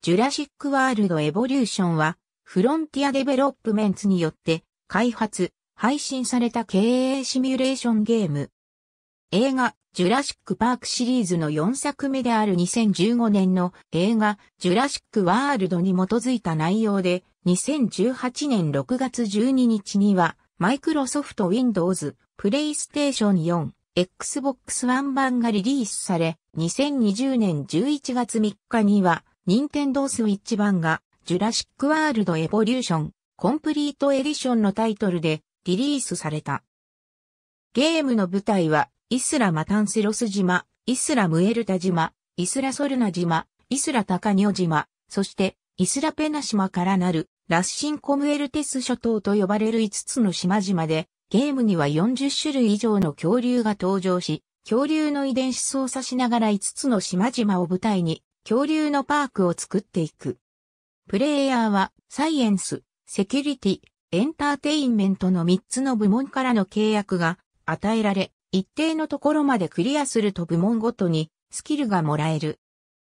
ジュラシックワールドエボリューションは、フロンティアデベロップメンツによって開発、配信された経営シミュレーションゲーム。映画、ジュラシックパークシリーズの4作目である2015年の映画、ジュラシックワールドに基づいた内容で、2018年6月12日には、マイクロソフトウィンドウズ、プレイステーション4、Xbox One 版がリリースされ、2020年11月3日には、任天堂スイッチ版が、ジュラシックワールドエボリューション、コンプリートエディションのタイトルでリリースされた。ゲームの舞台は、イスラマタンセロス島、イスラムエルタ島、イスラソルナ島、イスラタカニョ島、そしてイスラペナ島からなるラッシンコムエルテス諸島と呼ばれる5つの島々で、ゲームには40種類以上の恐竜が登場し、恐竜の遺伝子操作しながら5つの島々を舞台に恐竜のパークを作っていく。プレイヤーは、サイエンス、セキュリティ、エンターテインメントの3つの部門からの契約が与えられ、一定のところまでクリアすると部門ごとにスキルがもらえる。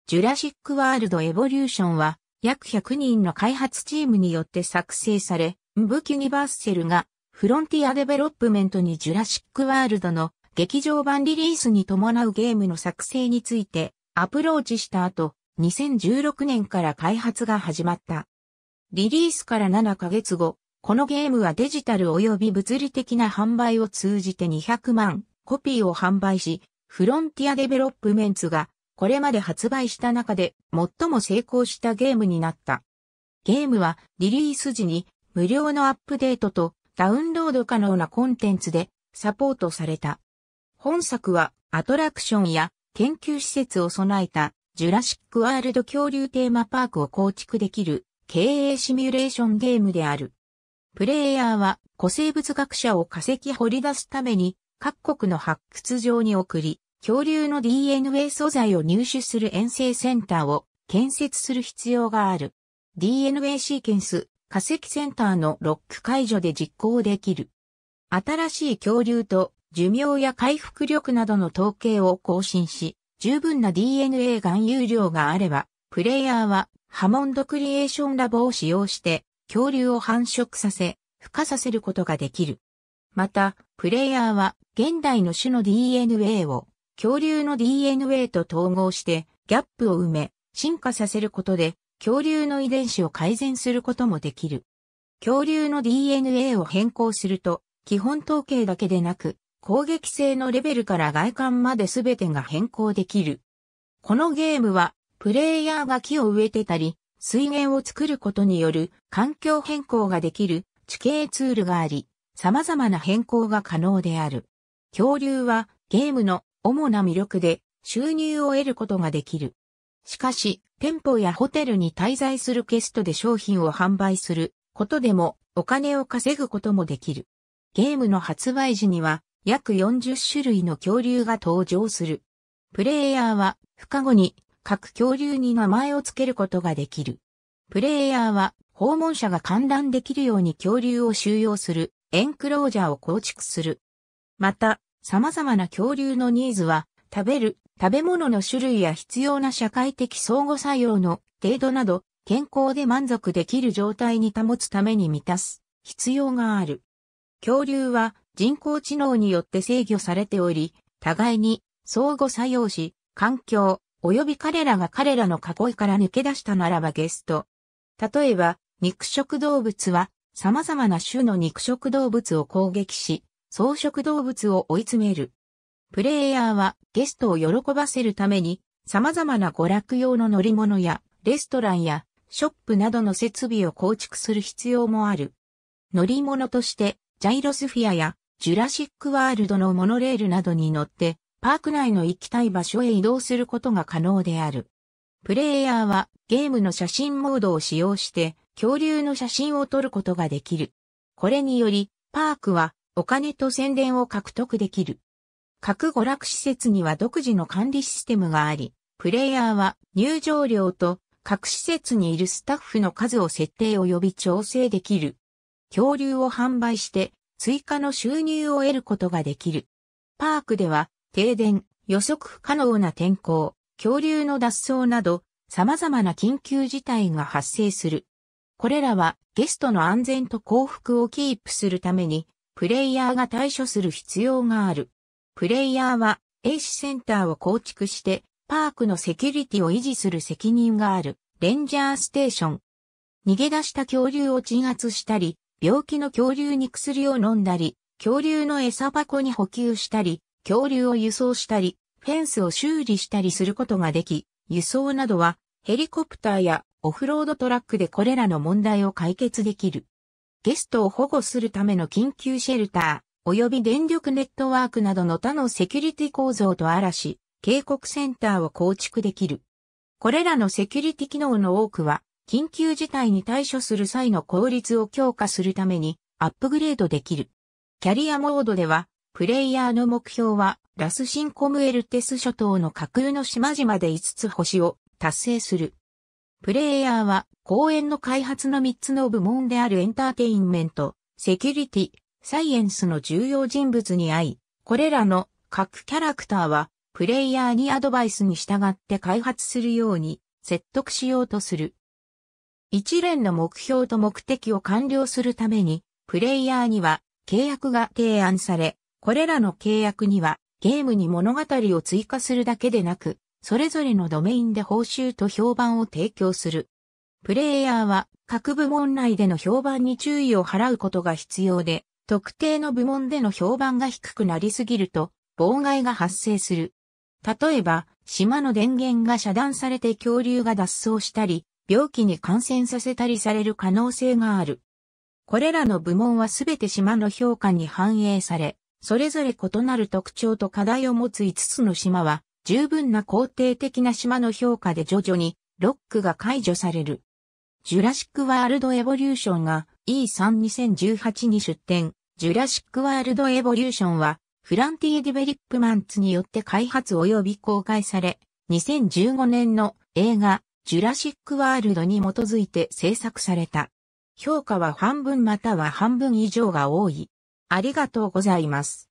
ジュラシックワールドエボリューションは約100人の開発チームによって作成され、ブキュニバーセルがフロンティアデベロップメントにジュラシックワールドの劇場版リリースに伴うゲームの作成についてアプローチした後、2016年から開発が始まった。リリースから7ヶ月後、このゲームはデジタル及び物理的な販売を通じて200万コピーを販売し、フロンティアデベロップメンツがこれまで発売した中で最も成功したゲームになった。ゲームはリリース時に無料のアップデートとダウンロード可能なコンテンツでサポートされた。本作はアトラクションや研究施設を備えたジュラシックワールド恐竜テーマパークを構築できる経営シミュレーションゲームである。プレイヤーは古生物学者を化石掘り出すために各国の発掘場に送り、恐竜の DNA 素材を入手する遠征センターを建設する必要がある。DNA シーケンス化石センターのロック解除で実行できる。新しい恐竜と寿命や回復力などの統計を更新し、十分な DNA 含有量があれば、プレイヤーはハモンドクリエーションラボを使用して恐竜を繁殖させ、孵化させることができる。また、プレイヤーは現代の種の DNA を恐竜の DNA と統合してギャップを埋め進化させることで恐竜の遺伝子を改善することもできる。恐竜の DNA を変更すると基本統計だけでなく攻撃性のレベルから外観まで全てが変更できる。このゲームは、プレイヤーが木を植えてたり、水源を作ることによる環境変更ができる地形ツールがあり、様々な変更が可能である。恐竜はゲームの主な魅力で収入を得ることができる。しかし、店舗やホテルに滞在するゲストで商品を販売することでもお金を稼ぐこともできる。ゲームの発売時には約40種類の恐竜が登場する。プレイヤーは、可後に各恐竜に名前を付けることができる。プレイヤーは、訪問者が観覧できるように恐竜を収容する、エンクロージャーを構築する。また、様々な恐竜のニーズは、食べる、食べ物の種類や必要な社会的相互作用の程度など、健康で満足できる状態に保つために満たす必要がある。恐竜は人工知能によって制御されており、互いに相互作用し、環境、及び彼らが彼らの囲いから抜け出したならばゲスト。例えば、肉食動物は様々な種の肉食動物を攻撃し、草食動物を追い詰める。プレイヤーはゲストを喜ばせるために様々な娯楽用の乗り物やレストランやショップなどの設備を構築する必要もある。乗り物としてジャイロスフィアやジュラシックワールドのモノレールなどに乗って、パーク内の行きたい場所へ移動することが可能である。プレイヤーはゲームの写真モードを使用して恐竜の写真を撮ることができる。これにより、パークはお金と宣伝を獲得できる。各娯楽施設には独自の管理システムがあり、プレイヤーは入場料と各施設にいるスタッフの数を設定及び調整できる。恐竜を販売して追加の収入を得ることができる。パークでは、停電、予測不可能な天候、恐竜の脱走など、様々な緊急事態が発生する。これらはゲストの安全と幸福をキープするために、プレイヤーが対処する必要がある。プレイヤーは、A 市センターを構築して、パークのセキュリティを維持する責任がある、レンジャーステーション。逃げ出した恐竜を鎮圧したり、病気の恐竜に薬を飲んだり、恐竜の餌箱に補給したり、恐竜を輸送したり、フェンスを修理したりすることができ、輸送などはヘリコプターやオフロードトラックでこれらの問題を解決できる。ゲストを保護するための緊急シェルター、及び電力ネットワークなどの他のセキュリティ構造と嵐、警告センターを構築できる。これらのセキュリティ機能の多くは、緊急事態に対処する際の効率を強化するためにアップグレードできる。キャリアモードでは、プレイヤーの目標は、ラスシンコムエルテス諸島の架空の島々で5つ星を達成する。プレイヤーは、公園の開発の3つの部門であるエンターテインメント、セキュリティ、サイエンスの重要人物に会い、これらの各キャラクターは、プレイヤーにアドバイスに従って開発するように説得しようとする。一連の目標と目的を完了するために、プレイヤーには契約が提案され、これらの契約にはゲームに物語を追加するだけでなく、それぞれのドメインで報酬と評判を提供する。プレイヤーは各部門内での評判に注意を払うことが必要で、特定の部門での評判が低くなりすぎると妨害が発生する。例えば、島の電源が遮断されて恐竜が脱走したり、病気に感染させたりされる可能性がある。これらの部門はすべて島の評価に反映され、それぞれ異なる特徴と課題を持つ5つの島は、十分な肯定的な島の評価で徐々にロックが解除される。ジュラシック・ワールド・エボリューションが E32018 に出展。ジュラシック・ワールド・エボリューションは、フランティエ・ディベリップマンツによって開発及び公開され、2015年の映画ジュラシックワールドに基づいて制作された。評価は半分または半分以上が多い。ありがとうございます。